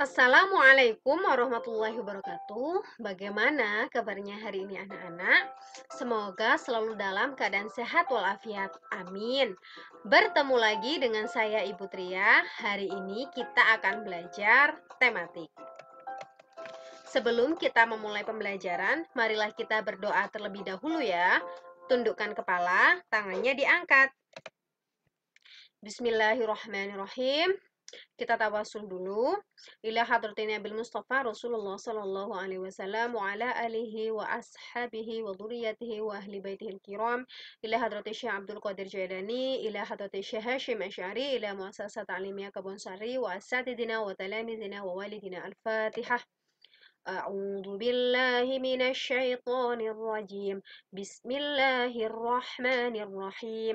Assalamualaikum warahmatullahi wabarakatuh. Bagaimana kabarnya hari ini anak-anak? Semoga selalu dalam keadaan sehat walafiat. Amin. Bertemu lagi dengan saya Ibu Tria. Hari ini kita akan belajar tematik. Sebelum kita memulai pembelajaran, marilah kita berdoa terlebih dahulu ya. Tundukkan kepala, tangannya diangkat. Bismillahirrahmanirrahim. kita tawasul dulu ila hadratin abil Mustafa Rasulullah sallallahu alaihi wasallam wa ala alihi wa ashabihi wa dhurriyyatihi wa ahli baitihi alkiram ila hadratin Syekh Abdul Qadir Jailani ila hadratin Syekh Hashim Asy'ari ila muassasat ta'limiyah kebon Sari wa asatidina wa talamidina wa walidina al-Fatihah أعوذ بالله من الشيطان الرجيم بسم الله الرحمن الرحيم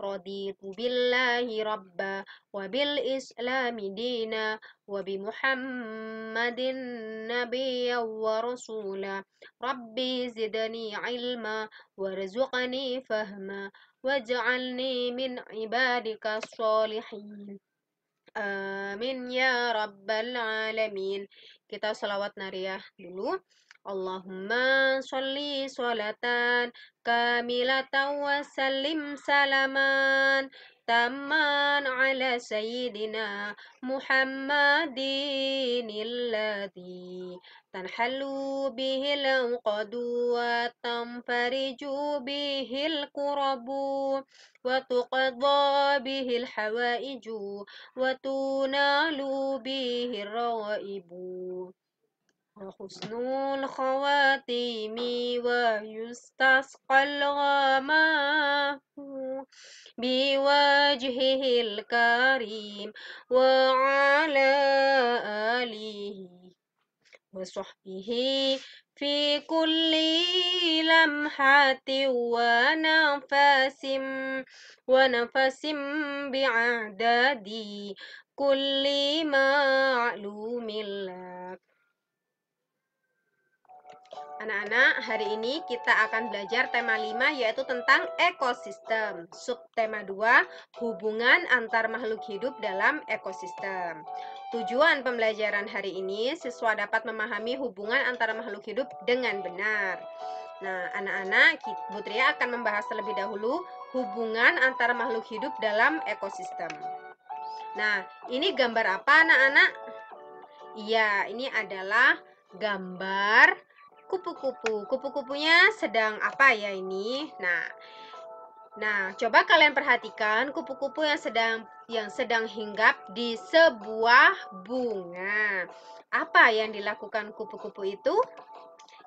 رضيت بالله ربا وبالإسلام دينا وبمحمد نبيا ورسولا ربي زدني علما وارزقني فهما واجعلني من عبادك الصالحين Amin ya rabbal alamin. Kita salawat nariyah dulu. Allahumma sholli sholatan kamilatan wa sallim salaman تامان على سيدنا محمد الذي تنحل به العقد وتنفرج به الكرب وتقضى به الحوائج وتنال به الرغائب وحسن الخواتيم ويستسقى الغمام بوجهه الكريم وعلى آله وصحبه في كل لمحة ونفس ونفس بعدد كل معلوم لك Anak-anak, hari ini kita akan belajar tema 5 yaitu tentang ekosistem. Subtema 2, hubungan antar makhluk hidup dalam ekosistem. Tujuan pembelajaran hari ini, siswa dapat memahami hubungan antara makhluk hidup dengan benar. Nah, anak-anak, Butria akan membahas terlebih dahulu hubungan antara makhluk hidup dalam ekosistem. Nah, ini gambar apa anak-anak? Iya, ini adalah gambar kupu-kupu. Kupu-kupunya sedang apa ya ini? Nah, nah coba kalian perhatikan kupu-kupu yang sedang yang sedang hinggap di sebuah bunga. Apa yang dilakukan kupu-kupu itu?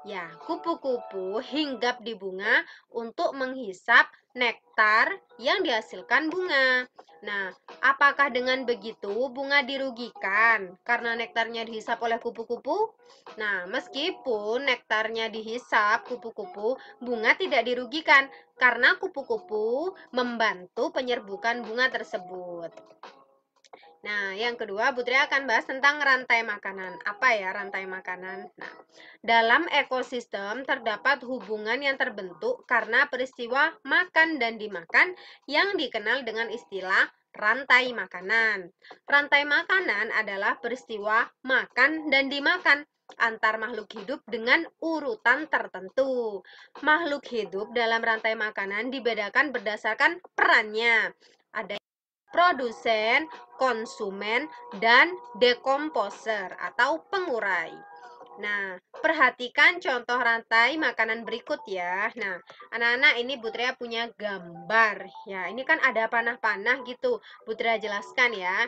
Ya, kupu-kupu hinggap di bunga untuk menghisap nektar yang dihasilkan bunga. Nah, apakah dengan begitu bunga dirugikan karena nektarnya dihisap oleh kupu-kupu? Nah, meskipun nektarnya dihisap kupu-kupu, bunga tidak dirugikan karena kupu-kupu membantu penyerbukan bunga tersebut. Nah, yang kedua, Putri akan bahas tentang rantai makanan. Apa ya rantai makanan? Nah, dalam ekosistem terdapat hubungan yang terbentuk karena peristiwa makan dan dimakan yang dikenal dengan istilah rantai makanan. Rantai makanan adalah peristiwa makan dan dimakan antar makhluk hidup dengan urutan tertentu. Makhluk hidup dalam rantai makanan dibedakan berdasarkan perannya. Ada produsen, konsumen, dan dekomposer atau pengurai. Nah, perhatikan contoh rantai makanan berikut ya. Nah, Anak-anak ini Butria punya gambar ya. Ini kan ada panah-panah gitu. Butria jelaskan ya.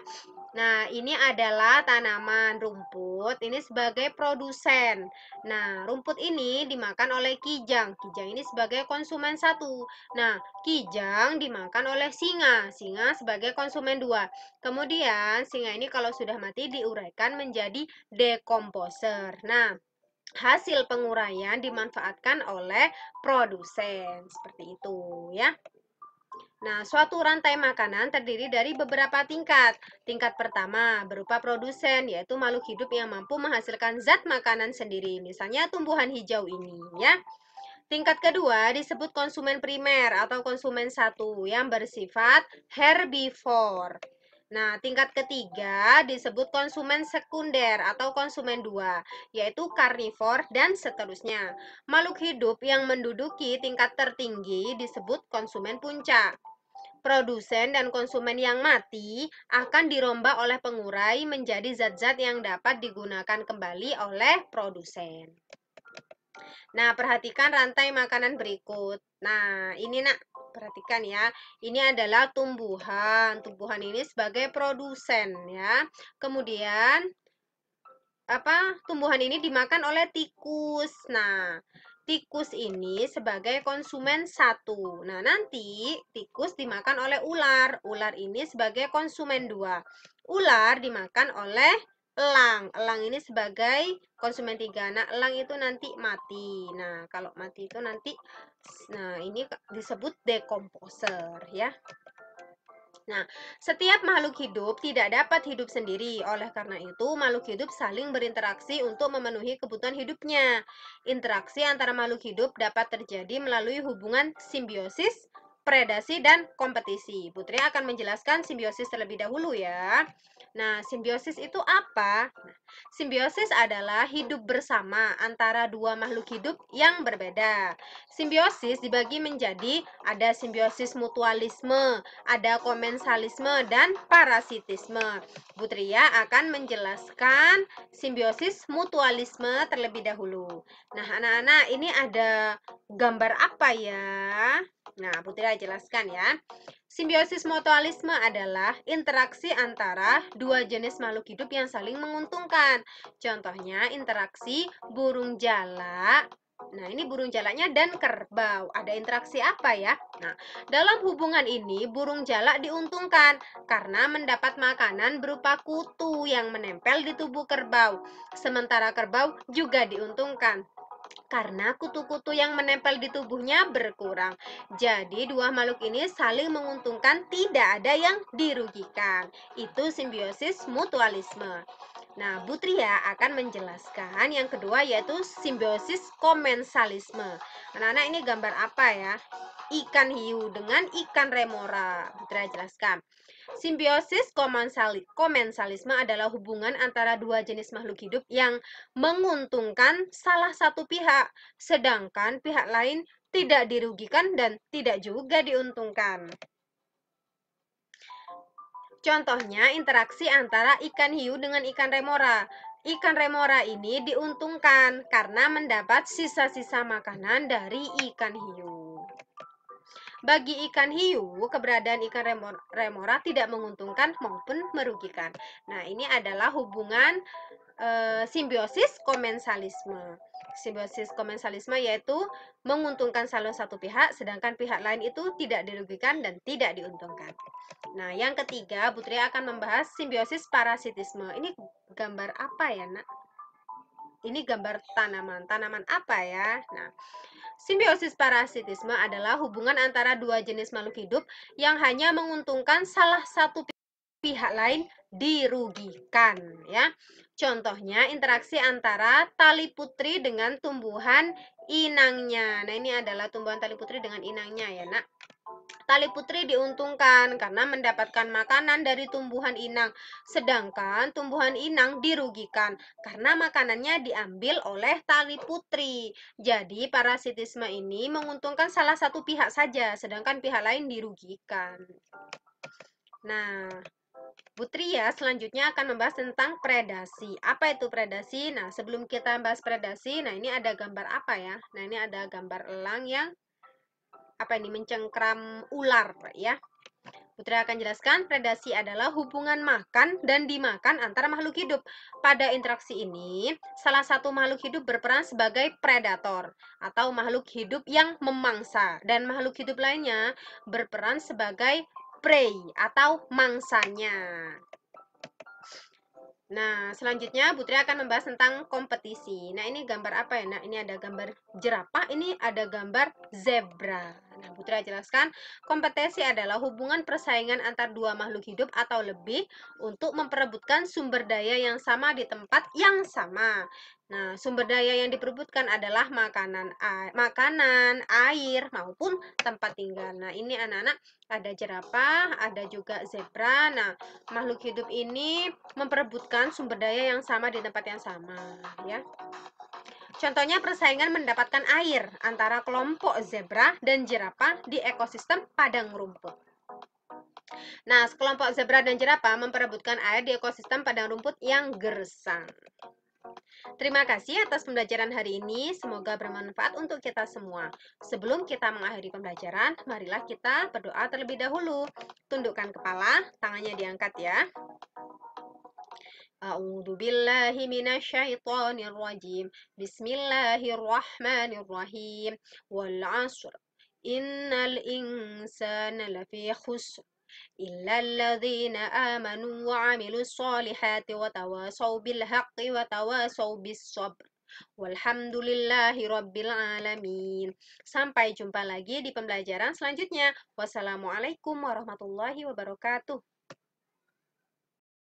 Nah, ini adalah tanaman rumput. Ini sebagai produsen. Nah, rumput ini dimakan oleh kijang. Kijang ini sebagai konsumen satu. Nah, kijang dimakan oleh singa. Singa sebagai konsumen dua. Kemudian, singa ini kalau sudah mati diuraikan menjadi dekomposer. Nah, hasil penguraian dimanfaatkan oleh produsen. Seperti itu ya. Nah, suatu rantai makanan terdiri dari beberapa tingkat. Tingkat pertama berupa produsen, yaitu makhluk hidup yang mampu menghasilkan zat makanan sendiri, misalnya tumbuhan hijau ini ya. Tingkat kedua disebut konsumen primer atau konsumen satu yang bersifat herbivore. Nah, tingkat ketiga disebut konsumen sekunder atau konsumen dua, yaitu karnivor dan seterusnya. Makhluk hidup yang menduduki tingkat tertinggi disebut konsumen puncak. Produsen dan konsumen yang mati akan dirombak oleh pengurai menjadi zat-zat yang dapat digunakan kembali oleh produsen. Nah, perhatikan rantai makanan berikut. Nah, ini nak Perhatikan ya, ini adalah tumbuhan. Tumbuhan ini sebagai produsen ya. Kemudian apa? Tumbuhan ini dimakan oleh tikus. Nah, tikus ini sebagai konsumen satu. Nah, nanti tikus dimakan oleh ular. Ular ini sebagai konsumen dua. Ular dimakan oleh elang. Elang ini sebagai konsumen tiga. Nah, elang itu nanti mati. Nah, kalau mati itu nanti, nah ini disebut dekomposer ya. Nah, setiap makhluk hidup tidak dapat hidup sendiri. Oleh karena itu, makhluk hidup saling berinteraksi untuk memenuhi kebutuhan hidupnya. Interaksi antara makhluk hidup dapat terjadi melalui hubungan simbiosis, predasi dan kompetisi. Putri akan menjelaskan simbiosis terlebih dahulu ya. Nah, simbiosis itu apa? simbiosis adalah hidup bersama antara dua makhluk hidup yang berbeda. Simbiosis dibagi menjadi ada simbiosis mutualisme, ada komensalisme, dan parasitisme. Putria ya akan menjelaskan simbiosis mutualisme terlebih dahulu. Nah, anak-anak, ini ada gambar apa ya? Nah, Putri jelaskan ya. Simbiosis mutualisme adalah interaksi antara dua jenis makhluk hidup yang saling menguntungkan. Contohnya interaksi burung jalak Nah, ini burung jalaknya dan kerbau. Ada interaksi apa ya? Nah, dalam hubungan ini burung jalak diuntungkan karena mendapat makanan berupa kutu yang menempel di tubuh kerbau. Sementara kerbau juga diuntungkan karena kutu-kutu yang menempel di tubuhnya berkurang. Jadi dua makhluk ini saling menguntungkan, tidak ada yang dirugikan. Itu simbiosis mutualisme. Nah, Butria akan menjelaskan yang kedua yaitu simbiosis komensalisme. Anak-anak ini gambar apa ya? Ikan hiu dengan ikan remora. Butria jelaskan. Simbiosis komensalisme adalah hubungan antara dua jenis makhluk hidup yang menguntungkan salah satu pihak, sedangkan pihak lain tidak dirugikan dan tidak juga diuntungkan. Contohnya interaksi antara ikan hiu dengan ikan remora. Ikan remora ini diuntungkan karena mendapat sisa-sisa makanan dari ikan hiu. Bagi ikan hiu, keberadaan ikan remora, tidak menguntungkan maupun merugikan. Nah, ini adalah hubungan Symbiosis eh, simbiosis komensalisme. Simbiosis komensalisme yaitu menguntungkan salah satu pihak sedangkan pihak lain itu tidak dirugikan dan tidak diuntungkan. Nah, yang ketiga, Putri akan membahas simbiosis parasitisme. Ini gambar apa ya, Nak? Ini gambar tanaman. Tanaman apa ya? Nah, simbiosis parasitisme adalah hubungan antara dua jenis makhluk hidup yang hanya menguntungkan salah satu pihak pihak lain dirugikan ya. Contohnya interaksi antara tali putri dengan tumbuhan inangnya. Nah, ini adalah tumbuhan tali putri dengan inangnya ya, Nak. Tali putri diuntungkan karena mendapatkan makanan dari tumbuhan inang, sedangkan tumbuhan inang dirugikan karena makanannya diambil oleh tali putri. Jadi, parasitisme ini menguntungkan salah satu pihak saja, sedangkan pihak lain dirugikan. Nah, Putri ya, selanjutnya akan membahas tentang predasi. Apa itu predasi? Nah, sebelum kita membahas predasi, nah ini ada gambar apa ya? Nah, ini ada gambar elang yang apa ini mencengkram ular ya. Putri akan jelaskan predasi adalah hubungan makan dan dimakan antara makhluk hidup. Pada interaksi ini, salah satu makhluk hidup berperan sebagai predator atau makhluk hidup yang memangsa dan makhluk hidup lainnya berperan sebagai prey atau mangsanya. Nah, selanjutnya Putri akan membahas tentang kompetisi. Nah, ini gambar apa ya? Nah, ini ada gambar jerapah, ini ada gambar zebra. Nah, Putri jelaskan, kompetisi adalah hubungan persaingan antar dua makhluk hidup atau lebih untuk memperebutkan sumber daya yang sama di tempat yang sama. Nah, sumber daya yang diperbutkan adalah makanan, air, makanan, air maupun tempat tinggal. Nah, ini anak-anak ada jerapah, ada juga zebra. Nah, makhluk hidup ini memperebutkan sumber daya yang sama di tempat yang sama, ya. Contohnya persaingan mendapatkan air antara kelompok zebra dan jerapah di ekosistem padang rumput. Nah, kelompok zebra dan jerapah memperebutkan air di ekosistem padang rumput yang gersang. Terima kasih atas pembelajaran hari ini. Semoga bermanfaat untuk kita semua. Sebelum kita mengakhiri pembelajaran, marilah kita berdoa terlebih dahulu. Tundukkan kepala, tangannya diangkat ya. A'udzu billahi minasyaitonir rajim. Bismillahirrahmanirrahim. Wal 'ashr. Innal insana والعصر khusr. إلا الذين آمنوا وعملوا الصالحات وتواصوا بالحق وتواصوا بالصبر والحمد لله رب العالمين Sampai jumpa lagi di pembelajaran selanjutnya. Wassalamualaikum warahmatullahi wabarakatuh.